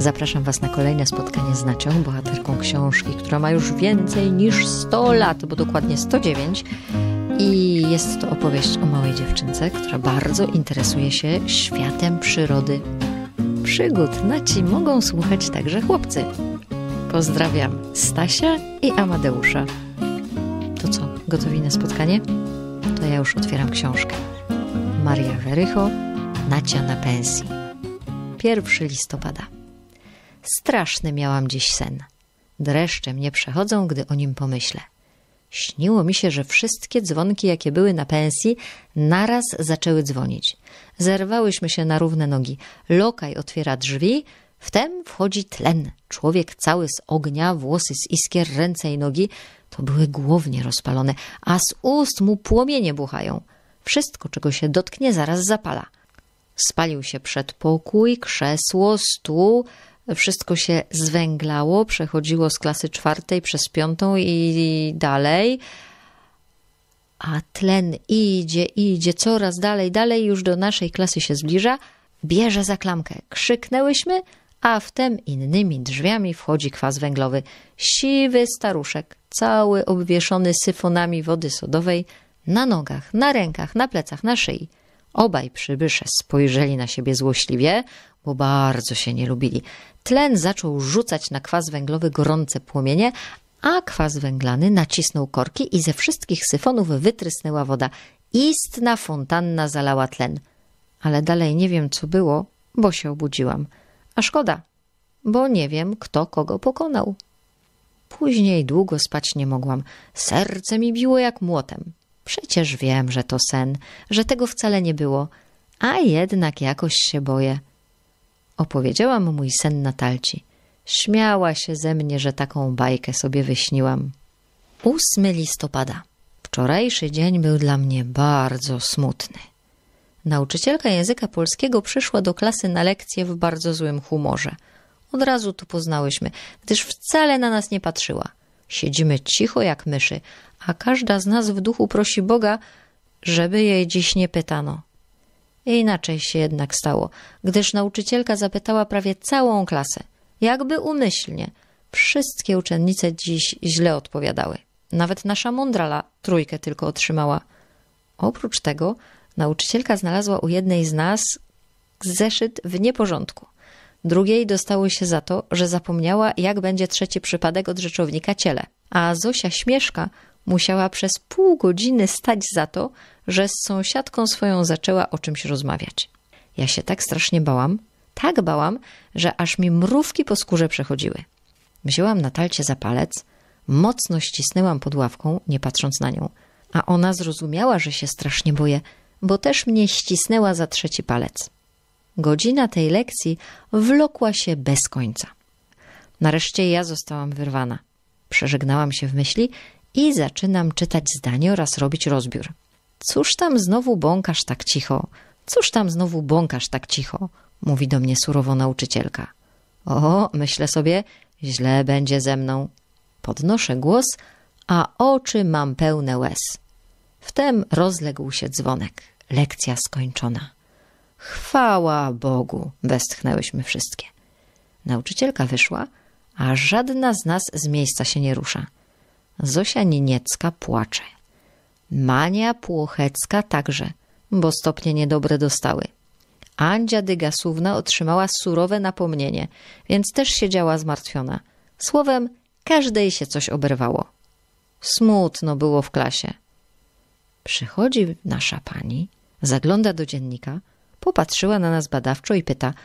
Zapraszam Was na kolejne spotkanie z Nacią, bohaterką książki, która ma już więcej niż 100 lat, bo dokładnie 109. I jest to opowieść o małej dziewczynce, która bardzo interesuje się światem przyrody. Przygód Naci mogą słuchać także chłopcy. Pozdrawiam Stasia i Amadeusza. To co, gotowi na spotkanie? To ja już otwieram książkę. Maria Werycho, Nacia na pensji. 1 listopada. Straszny miałam dziś sen. Dreszcze mnie przechodzą, gdy o nim pomyślę. Śniło mi się, że wszystkie dzwonki, jakie były na pensji, naraz zaczęły dzwonić. Zerwałyśmy się na równe nogi. Lokaj otwiera drzwi, wtem wchodzi tlen. Człowiek cały z ognia, włosy z iskier, ręce i nogi. To były głownie rozpalone, a z ust mu płomienie buchają. Wszystko, czego się dotknie, zaraz zapala. Spalił się przedpokój, krzesło, stół, wszystko się zwęglało, przechodziło z klasy czwartej przez piątą i dalej. A tlen idzie, idzie coraz dalej, dalej, już do naszej klasy się zbliża, bierze za klamkę. Krzyknęłyśmy, a wtem innymi drzwiami wchodzi kwas węglowy. Siwy staruszek, cały obwieszony syfonami wody sodowej, na nogach, na rękach, na plecach, na szyi. Obaj przybysze spojrzeli na siebie złośliwie, bo bardzo się nie lubili. Tlen zaczął rzucać na kwas węglowy gorące płomienie, a kwas węglany nacisnął korki i ze wszystkich syfonów wytrysnęła woda. Istna fontanna zalała tlen. Ale dalej nie wiem, co było, bo się obudziłam. A szkoda, bo nie wiem, kto kogo pokonał. Później długo spać nie mogłam. Serce mi biło jak młotem. Przecież wiem, że to sen, że tego wcale nie było, a jednak jakoś się boję. Opowiedziałam mój sen Natalci. Śmiała się ze mnie, że taką bajkę sobie wyśniłam. 8 listopada. Wczorajszy dzień był dla mnie bardzo smutny. Nauczycielka języka polskiego przyszła do klasy na lekcję w bardzo złym humorze. Od razu tu poznałyśmy, gdyż wcale na nas nie patrzyła – Siedzimy cicho jak myszy, a każda z nas w duchu prosi Boga, żeby jej dziś nie pytano. I inaczej się jednak stało, gdyż nauczycielka zapytała prawie całą klasę, jakby umyślnie. Wszystkie uczennice dziś źle odpowiadały. Nawet nasza mądrala trójkę tylko otrzymała. Oprócz tego nauczycielka znalazła u jednej z nas zeszyt w nieporządku – Drugiej dostały się za to, że zapomniała, jak będzie trzeci przypadek od rzeczownika ciele. A Zosia Śmieszka musiała przez pół godziny stać za to, że z sąsiadką swoją zaczęła o czymś rozmawiać. Ja się tak strasznie bałam, tak bałam, że aż mi mrówki po skórze przechodziły. Wzięłam Natalcie za palec, mocno ścisnęłam pod ławką, nie patrząc na nią, a ona zrozumiała, że się strasznie boję, bo też mnie ścisnęła za trzeci palec. Godzina tej lekcji wlokła się bez końca. Nareszcie ja zostałam wyrwana. Przeżegnałam się w myśli i zaczynam czytać zdanie oraz robić rozbiór. Cóż tam znowu bąkasz tak cicho? Cóż tam znowu bąkasz tak cicho? Mówi do mnie surowo nauczycielka. O, myślę sobie, źle będzie ze mną. Podnoszę głos, a oczy mam pełne łez. Wtem rozległ się dzwonek. Lekcja skończona. Chwała Bogu! westchnęłyśmy wszystkie. Nauczycielka wyszła, a żadna z nas z miejsca się nie rusza. Zosia Nieniecka płacze. Mania Płochecka także, bo stopnie niedobre dostały. Andzia Dygasówna otrzymała surowe napomnienie, więc też siedziała zmartwiona. Słowem, każdej się coś oberwało. Smutno było w klasie. Przychodzi nasza pani, zagląda do dziennika, popatrzyła na nas badawczo i pyta –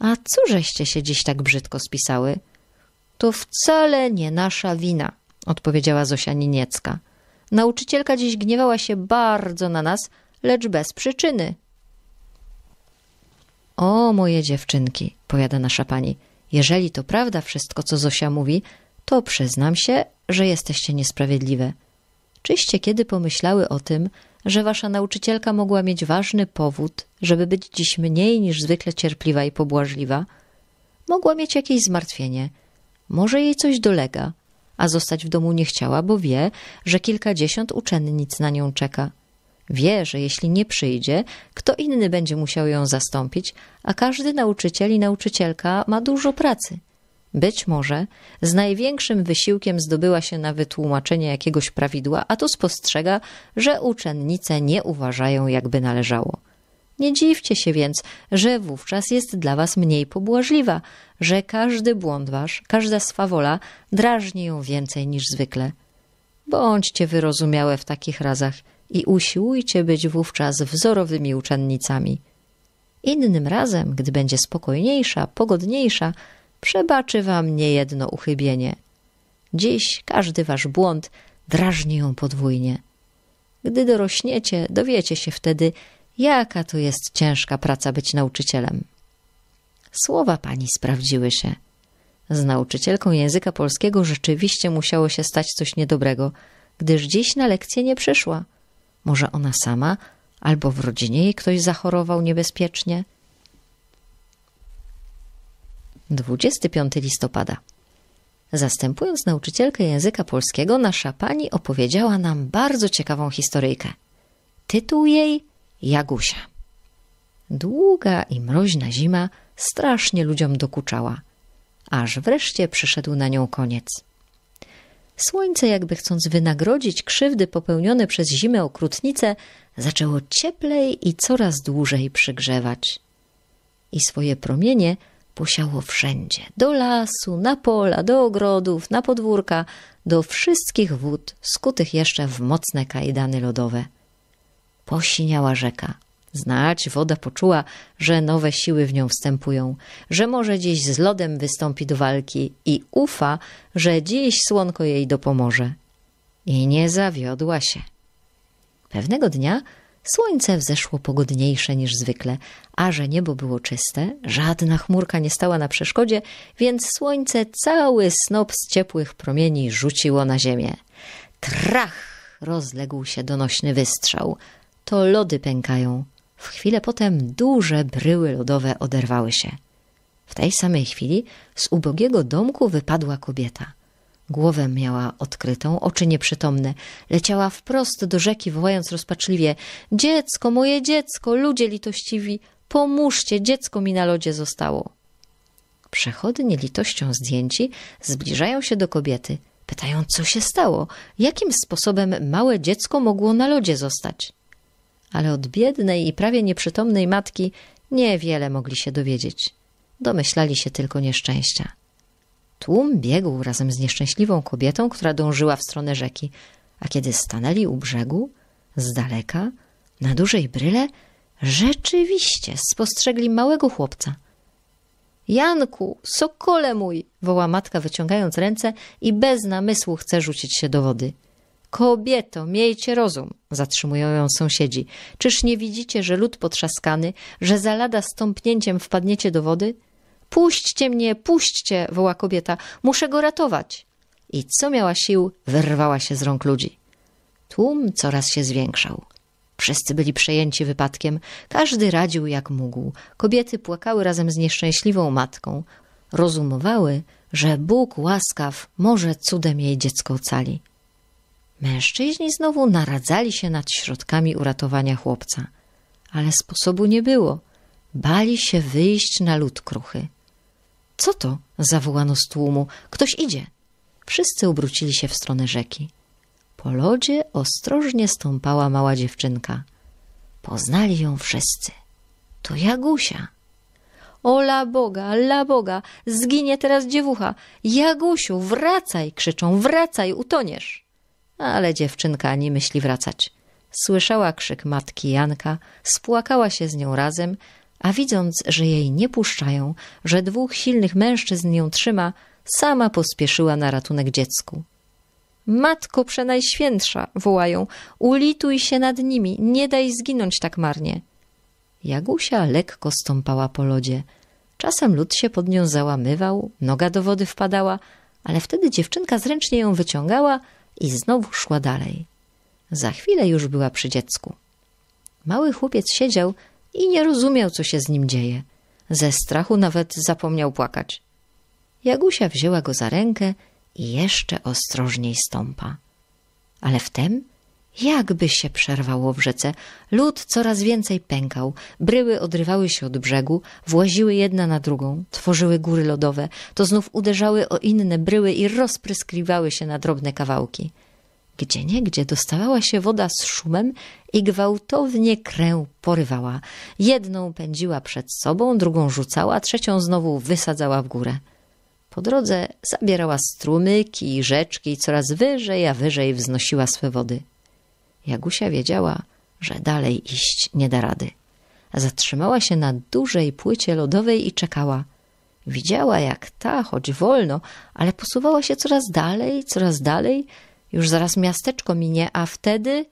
a cóżeście się dziś tak brzydko spisały? – To wcale nie nasza wina – odpowiedziała Zosia Nieniecka. Nauczycielka dziś gniewała się bardzo na nas, lecz bez przyczyny. O, moje dziewczynki, powiada nasza pani, jeżeli to prawda wszystko, co Zosia mówi, to przyznam się, że jesteście niesprawiedliwe. Czyście kiedy pomyślały o tym, że wasza nauczycielka mogła mieć ważny powód, żeby być dziś mniej niż zwykle cierpliwa i pobłażliwa. Mogła mieć jakieś zmartwienie. Może jej coś dolega, a zostać w domu nie chciała, bo wie, że kilkadziesiąt uczennic na nią czeka. Wie, że jeśli nie przyjdzie, kto inny będzie musiał ją zastąpić, a każdy nauczyciel i nauczycielka ma dużo pracy – być może z największym wysiłkiem zdobyła się na wytłumaczenie jakiegoś prawidła, a tu spostrzega, że uczennice nie uważają, jakby należało. Nie dziwcie się więc, że wówczas jest dla was mniej pobłażliwa, że każdy błąd wasz, każda swawola drażni ją więcej niż zwykle. Bądźcie wyrozumiałe w takich razach i usiłujcie być wówczas wzorowymi uczennicami. Innym razem, gdy będzie spokojniejsza, pogodniejsza, przebaczy wam niejedno uchybienie. Dziś każdy wasz błąd drażni ją podwójnie. Gdy dorośniecie, dowiecie się wtedy, jaka to jest ciężka praca być nauczycielem. Słowa pani sprawdziły się. Z nauczycielką języka polskiego rzeczywiście musiało się stać coś niedobrego, gdyż dziś na lekcję nie przyszła. Może ona sama, albo w rodzinie jej ktoś zachorował niebezpiecznie – 25 listopada. Zastępując nauczycielkę języka polskiego, nasza pani opowiedziała nam bardzo ciekawą historyjkę. Tytuł jej Jagusia. Długa i mroźna zima strasznie ludziom dokuczała, aż wreszcie przyszedł na nią koniec. Słońce, jakby chcąc wynagrodzić krzywdy popełnione przez zimę okrutnice, zaczęło cieplej i coraz dłużej przygrzewać. I swoje promienie – posiało wszędzie do lasu, na pola, do ogrodów, na podwórka, do wszystkich wód skutych jeszcze w mocne kajdany lodowe. Posiniała rzeka. Znać woda poczuła, że nowe siły w nią wstępują, że może dziś z lodem wystąpi do walki i ufa, że dziś słonko jej dopomoże. I nie zawiodła się. Pewnego dnia Słońce wzeszło pogodniejsze niż zwykle, a że niebo było czyste, żadna chmurka nie stała na przeszkodzie, więc słońce cały snop z ciepłych promieni rzuciło na ziemię. Trach! rozległ się donośny wystrzał. To lody pękają. W chwilę potem duże bryły lodowe oderwały się. W tej samej chwili z ubogiego domku wypadła kobieta – Głowę miała odkrytą, oczy nieprzytomne. Leciała wprost do rzeki, wołając rozpaczliwie: Dziecko, moje dziecko, ludzie litościwi, pomóżcie, dziecko mi na lodzie zostało. Przechodnie litością zdjęci zbliżają się do kobiety. Pytają, co się stało, jakim sposobem małe dziecko mogło na lodzie zostać. Ale od biednej i prawie nieprzytomnej matki niewiele mogli się dowiedzieć. Domyślali się tylko nieszczęścia. Tłum biegł razem z nieszczęśliwą kobietą, która dążyła w stronę rzeki, a kiedy stanęli u brzegu, z daleka, na dużej bryle, rzeczywiście spostrzegli małego chłopca. Janku, sokole mój! woła matka, wyciągając ręce i bez namysłu chce rzucić się do wody. Kobieto, miejcie rozum, zatrzymują ją sąsiedzi. Czyż nie widzicie, że lud potrzaskany, że za lada stąpnięciem wpadniecie do wody? Puśćcie mnie, puśćcie, woła kobieta, muszę go ratować. I co miała sił, wyrwała się z rąk ludzi. Tłum coraz się zwiększał. Wszyscy byli przejęci wypadkiem, każdy radził jak mógł. Kobiety płakały razem z nieszczęśliwą matką. Rozumowały, że Bóg łaskaw może cudem jej dziecko ocali. Mężczyźni znowu naradzali się nad środkami uratowania chłopca, ale sposobu nie było. Bali się wyjść na lód kruchy. Co to? zawołano z tłumu. Ktoś idzie. Wszyscy obrócili się w stronę rzeki. Po lodzie ostrożnie stąpała mała dziewczynka. Poznali ją wszyscy. To Jagusia. O la Boga, la Boga, zginie teraz dziewucha. Jagusiu, wracaj, krzyczą, wracaj, utoniesz. Ale dziewczynka ani myśli wracać. Słyszała krzyk matki Janka, spłakała się z nią razem, a widząc, że jej nie puszczają, że dwóch silnych mężczyzn ją trzyma, sama pospieszyła na ratunek dziecku. Matko Przenajświętsza, wołają, ulituj się nad nimi, nie daj zginąć tak marnie. Jagusia lekko stąpała po lodzie. Czasem lód się pod nią załamywał, noga do wody wpadała, ale wtedy dziewczynka zręcznie ją wyciągała i znowu szła dalej. Za chwilę już była przy dziecku. Mały chłopiec siedział, i nie rozumiał, co się z nim dzieje. Ze strachu nawet zapomniał płakać. Jagusia wzięła go za rękę i jeszcze ostrożniej stąpa. Ale wtem jakby się przerwało w rzece. Lód coraz więcej pękał, bryły odrywały się od brzegu, właziły jedna na drugą, tworzyły góry lodowe, to znów uderzały o inne bryły i rozpryskiwały się na drobne kawałki. Gdzie nie, gdzie dostawała się woda z szumem i gwałtownie krę porywała. Jedną pędziła przed sobą, drugą rzucała, trzecią znowu wysadzała w górę. Po drodze zabierała strumyki i rzeczki i coraz wyżej, a wyżej wznosiła swe wody. Jagusia wiedziała, że dalej iść nie da rady. Zatrzymała się na dużej płycie lodowej i czekała. Widziała, jak ta, choć wolno, ale posuwała się coraz dalej, coraz dalej, już zaraz miasteczko minie, a wtedy...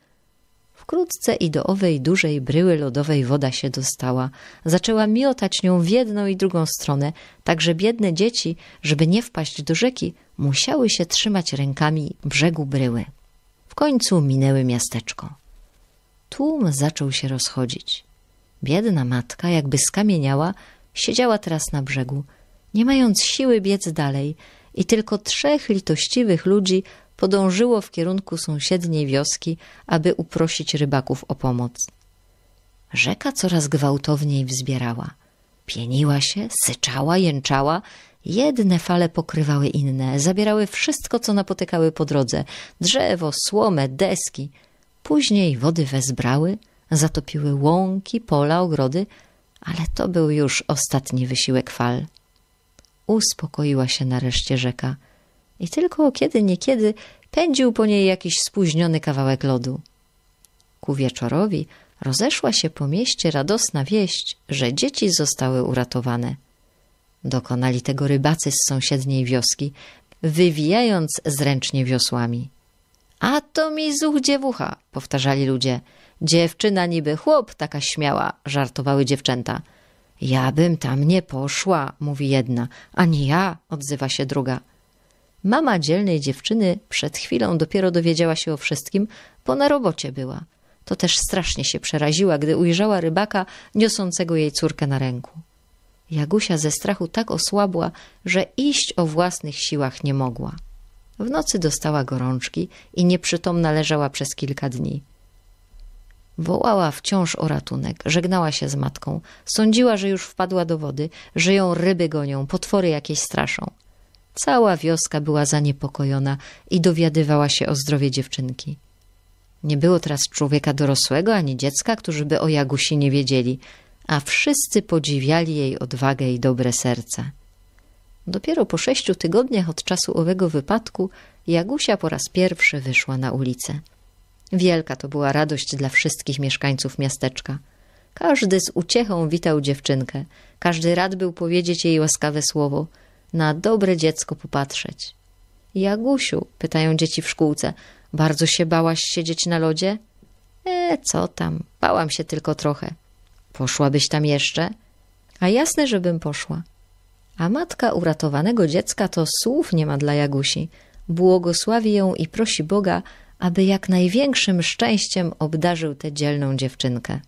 Wkrótce i do owej dużej bryły lodowej woda się dostała. Zaczęła miotać nią w jedną i drugą stronę, tak że biedne dzieci, żeby nie wpaść do rzeki, musiały się trzymać rękami brzegu bryły. W końcu minęły miasteczko. Tłum zaczął się rozchodzić. Biedna matka, jakby skamieniała, siedziała teraz na brzegu, nie mając siły biec dalej i tylko trzech litościwych ludzi podążyło w kierunku sąsiedniej wioski, aby uprosić rybaków o pomoc. Rzeka coraz gwałtowniej wzbierała. Pieniła się, syczała, jęczała. Jedne fale pokrywały inne, zabierały wszystko, co napotykały po drodze. Drzewo, słomę, deski. Później wody wezbrały, zatopiły łąki, pola, ogrody, ale to był już ostatni wysiłek fal. Uspokoiła się nareszcie rzeka i tylko kiedy niekiedy pędził po niej jakiś spóźniony kawałek lodu. Ku wieczorowi rozeszła się po mieście radosna wieść, że dzieci zostały uratowane. Dokonali tego rybacy z sąsiedniej wioski, wywijając zręcznie wiosłami. A to mi zuch dziewucha, powtarzali ludzie. Dziewczyna niby chłop taka śmiała, żartowały dziewczęta. Ja bym tam nie poszła, mówi jedna, ani ja, odzywa się druga. Mama dzielnej dziewczyny przed chwilą dopiero dowiedziała się o wszystkim, bo na robocie była. To też strasznie się przeraziła, gdy ujrzała rybaka niosącego jej córkę na ręku. Jagusia ze strachu tak osłabła, że iść o własnych siłach nie mogła. W nocy dostała gorączki i nieprzytomna leżała przez kilka dni. Wołała wciąż o ratunek, żegnała się z matką. Sądziła, że już wpadła do wody, że ją ryby gonią, potwory jakieś straszą. Cała wioska była zaniepokojona i dowiadywała się o zdrowie dziewczynki. Nie było teraz człowieka dorosłego ani dziecka, którzy by o Jagusi nie wiedzieli, a wszyscy podziwiali jej odwagę i dobre serce. Dopiero po sześciu tygodniach od czasu owego wypadku Jagusia po raz pierwszy wyszła na ulicę. Wielka to była radość dla wszystkich mieszkańców miasteczka. Każdy z uciechą witał dziewczynkę, każdy rad był powiedzieć jej łaskawe słowo – na dobre dziecko popatrzeć. Jagusiu, pytają dzieci w szkółce, bardzo się bałaś siedzieć na lodzie? E, co tam, bałam się tylko trochę. Poszłabyś tam jeszcze? A jasne, żebym poszła. A matka uratowanego dziecka to słów nie ma dla Jagusi. Błogosławi ją i prosi Boga, aby jak największym szczęściem obdarzył tę dzielną dziewczynkę.